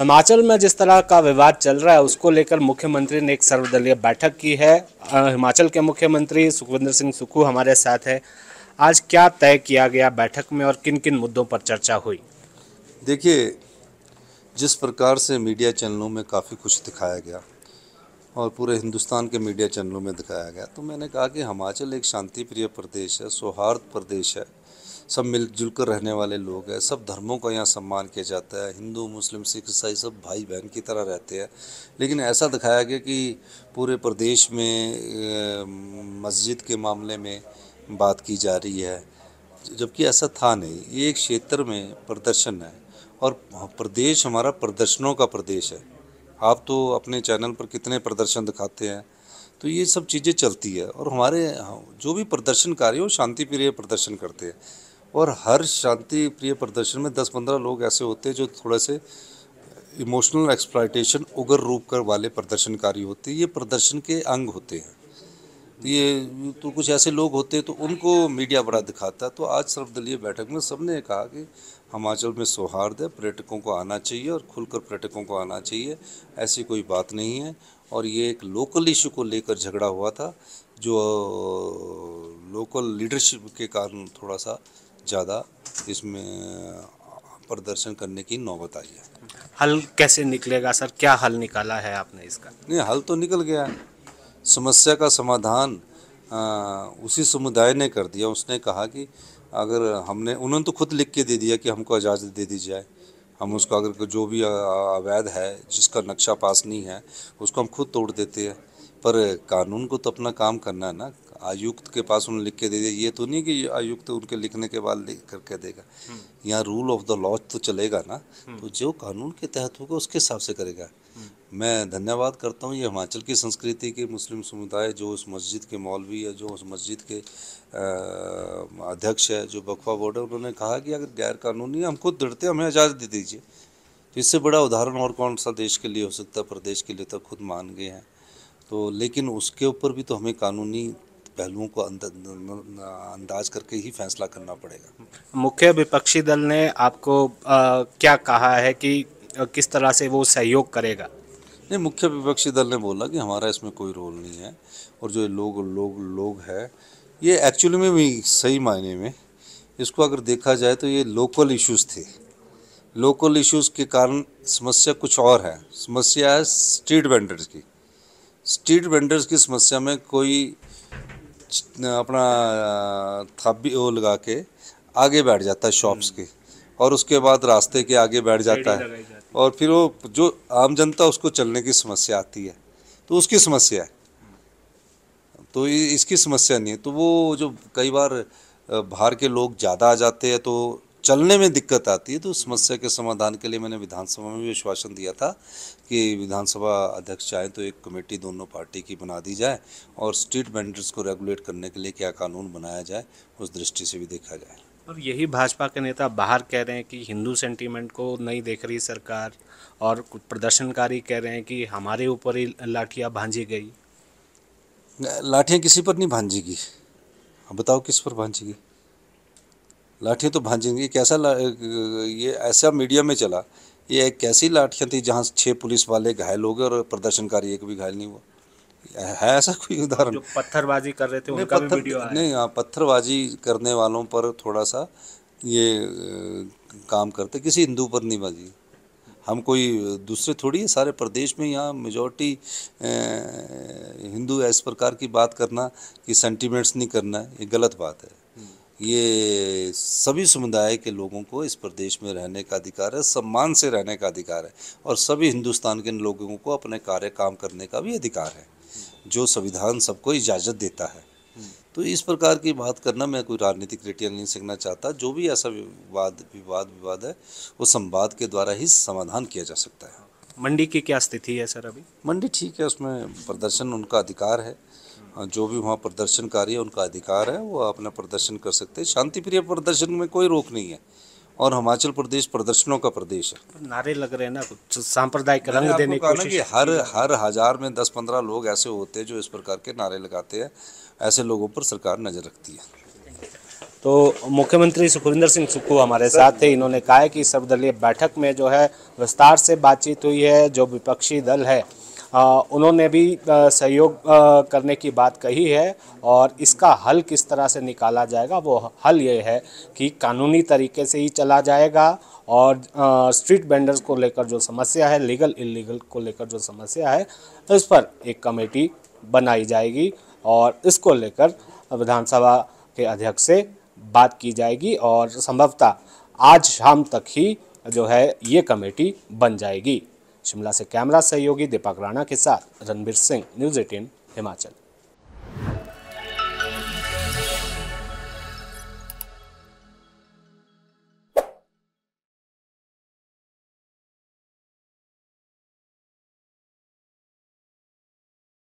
हिमाचल में जिस तरह का विवाद चल रहा है उसको लेकर मुख्यमंत्री ने एक सर्वदलीय बैठक की है हिमाचल के मुख्यमंत्री सुखविंदर सिंह सुक्खू हमारे साथ है आज क्या तय किया गया बैठक में और किन किन मुद्दों पर चर्चा हुई देखिए जिस प्रकार से मीडिया चैनलों में काफ़ी कुछ दिखाया गया और पूरे हिंदुस्तान के मीडिया चैनलों में दिखाया गया तो मैंने कहा कि हिमाचल एक शांति प्रिय प्रदेश है सौहार्द प्रदेश है सब मिलजुल कर रहने वाले लोग हैं सब धर्मों का यहाँ सम्मान किया जाता है हिंदू मुस्लिम सिख ईसाई सब भाई बहन की तरह रहते हैं लेकिन ऐसा दिखाया गया कि पूरे प्रदेश में मस्जिद के मामले में बात की जा रही है जबकि ऐसा था नहीं ये एक क्षेत्र में प्रदर्शन है और प्रदेश हमारा प्रदर्शनों का प्रदेश है आप तो अपने चैनल पर कितने प्रदर्शन दिखाते हैं तो ये सब चीज़ें चलती है और हमारे जो भी प्रदर्शनकारी हो शांति प्रिय प्रदर्शन करते हैं और हर शांति प्रिय प्रदर्शन में दस पंद्रह लोग ऐसे होते हैं जो थोड़े से इमोशनल एक्सप्लाइटेशन उगर रूप कर वाले प्रदर्शनकारी होते हैं ये प्रदर्शन के अंग होते हैं तो ये तो कुछ ऐसे लोग होते हैं तो उनको मीडिया बड़ा दिखाता है तो आज सर्वदलीय बैठक में सबने कहा कि हिमाचल में सौहार्द है पर्यटकों को आना चाहिए और खुलकर पर्यटकों को आना चाहिए ऐसी कोई बात नहीं है और ये एक लोकल इशू को लेकर झगड़ा हुआ था जो लोकल लीडरशिप के कारण थोड़ा सा ज़्यादा इसमें प्रदर्शन करने की नौबत आई है हल कैसे निकलेगा सर क्या हल निकाला है आपने इसका नहीं हल तो निकल गया समस्या का समाधान आ, उसी समुदाय ने कर दिया उसने कहा कि अगर हमने उन्होंने तो खुद लिख के दे दिया कि हमको इजाज़त दे दी जाए हम उसको अगर जो भी अवैध है जिसका नक्शा पास नहीं है उसको हम खुद तोड़ देते हैं पर कानून को तो अपना काम करना है ना आयुक्त के पास उन्हें लिख के दे दिया ये तो नहीं कि आयुक्त उनके लिखने के बाद लिख करके देगा हम्म। यहाँ रूल ऑफ द लॉज तो चलेगा ना हम्म। तो जो कानून के तहत होगा उसके हिसाब से करेगा हम्म। मैं धन्यवाद करता हूँ ये हिमाचल की संस्कृति के मुस्लिम समुदाय जो उस मस्जिद के मौलवी या जो उस मस्जिद के अध्यक्ष है जो बखवा बोर्ड है उन्होंने कहा कि अगर गैर कानूनी हम खुद दृढ़ते हमें इजाज़त दे दीजिए तो इससे बड़ा उदाहरण और कौन सा देश के लिए हो सकता है प्रदेश के लिए तो खुद मान गए हैं तो लेकिन उसके ऊपर भी तो हमें कानूनी पहलुओं को अंदाज करके ही फैसला करना पड़ेगा मुख्य विपक्षी दल ने आपको आ, क्या कहा है कि किस तरह से वो सहयोग करेगा नहीं मुख्य विपक्षी दल ने बोला कि हमारा इसमें कोई रोल नहीं है और जो लोग लोग लोग है ये एक्चुअली में भी सही मायने में इसको अगर देखा जाए तो ये लोकल इश्यूज थे लोकल इश्यूज के कारण समस्या कुछ और है समस्या है स्ट्रीट वेंडर्स की स्ट्रीट वेंडर्स की समस्या में कोई अपना थाबी वो लगा के आगे बैठ जाता है शॉप्स हम्म। के और उसके बाद रास्ते के आगे बैठ जाता है और फिर वो जो आम जनता उसको चलने की समस्या आती है तो उसकी समस्या है तो इसकी समस्या नहीं है तो वो जो कई बार बाहर के लोग ज़्यादा आ जाते हैं तो चलने में दिक्कत आती है तो उस समस्या के समाधान के लिए मैंने विधानसभा में भी आश्वासन दिया था कि विधानसभा अध्यक्ष चाहें तो एक कमेटी दोनों पार्टी की बना दी जाए और स्ट्रीट वेंडर्स को रेगुलेट करने के लिए क्या कानून बनाया जाए उस दृष्टि से भी देखा जाए और यही भाजपा के नेता बाहर कह रहे हैं कि हिंदू सेंटीमेंट को नहीं देख रही सरकार और प्रदर्शनकारी कह रहे हैं कि हमारे ऊपर ही लाठियाँ भांजी गई लाठियाँ किसी पर नहीं भांजेगी गई बताओ किस पर गई लाठी तो भांजेंगी कैसा ये ऐसा मीडिया में चला ये एक कैसी लाठियाँ थी जहाँ छः पुलिस वाले घायल हो गए और प्रदर्शनकारी एक भी घायल नहीं हुआ है ऐसा कोई उदाहरण पत्थरबाजी कर रहे थे उनका पत्थर, भी वीडियो नहीं हाँ पत्थरबाजी करने वालों पर थोड़ा सा ये काम करते किसी हिंदू पर नहीं बाजी हम कोई दूसरे थोड़ी है सारे प्रदेश में यहाँ मेजोरिटी हिंदू इस प्रकार की बात करना कि सेंटीमेंट्स नहीं करना ये गलत बात है ये सभी समुदाय के लोगों को इस प्रदेश में रहने का अधिकार है सम्मान से रहने का अधिकार है और सभी हिंदुस्तान के लोगों को अपने कार्य काम करने का भी अधिकार है जो संविधान सबको इजाज़त देता है तो इस प्रकार की बात करना मैं कोई राजनीतिक रेटियन नहीं सीखना चाहता जो भी ऐसा विवाद विवाद विवाद है वो संवाद के द्वारा ही समाधान किया जा सकता है मंडी की क्या स्थिति है सर अभी मंडी ठीक है उसमें प्रदर्शन उनका अधिकार है जो भी वहाँ प्रदर्शनकारी है उनका अधिकार है वो अपना प्रदर्शन कर सकते हैं शांति प्रिय प्रदर्शन में कोई रोक नहीं है और हिमाचल प्रदेश प्रदर्शनों का प्रदेश है नारे लग रहे हैं ना कुछ सांप्रदायिक रंग देने की कि हर हर हजार में दस पंद्रह लोग ऐसे होते हैं जो इस प्रकार के नारे लगाते हैं ऐसे लोगों पर सरकार नज़र रखती है तो मुख्यमंत्री सुखविंदर सिंह सुक्खू हमारे साथ थे इन्होंने कहा है कि सर्वदलीय बैठक में जो है विस्तार से बातचीत हुई है जो विपक्षी दल है उन्होंने भी सहयोग करने की बात कही है और इसका हल किस तरह से निकाला जाएगा वो हल ये है कि कानूनी तरीके से ही चला जाएगा और स्ट्रीट वेंडर्स को लेकर जो समस्या है लीगल इलीगल को लेकर जो समस्या है तो इस पर एक कमेटी बनाई जाएगी और इसको लेकर विधानसभा के अध्यक्ष से बात की जाएगी और संभवतः आज शाम तक ही जो है ये कमेटी बन जाएगी शिमला से कैमरा सहयोगी दीपक राणा के साथ रणबीर सिंह न्यूज एटीन हिमाचल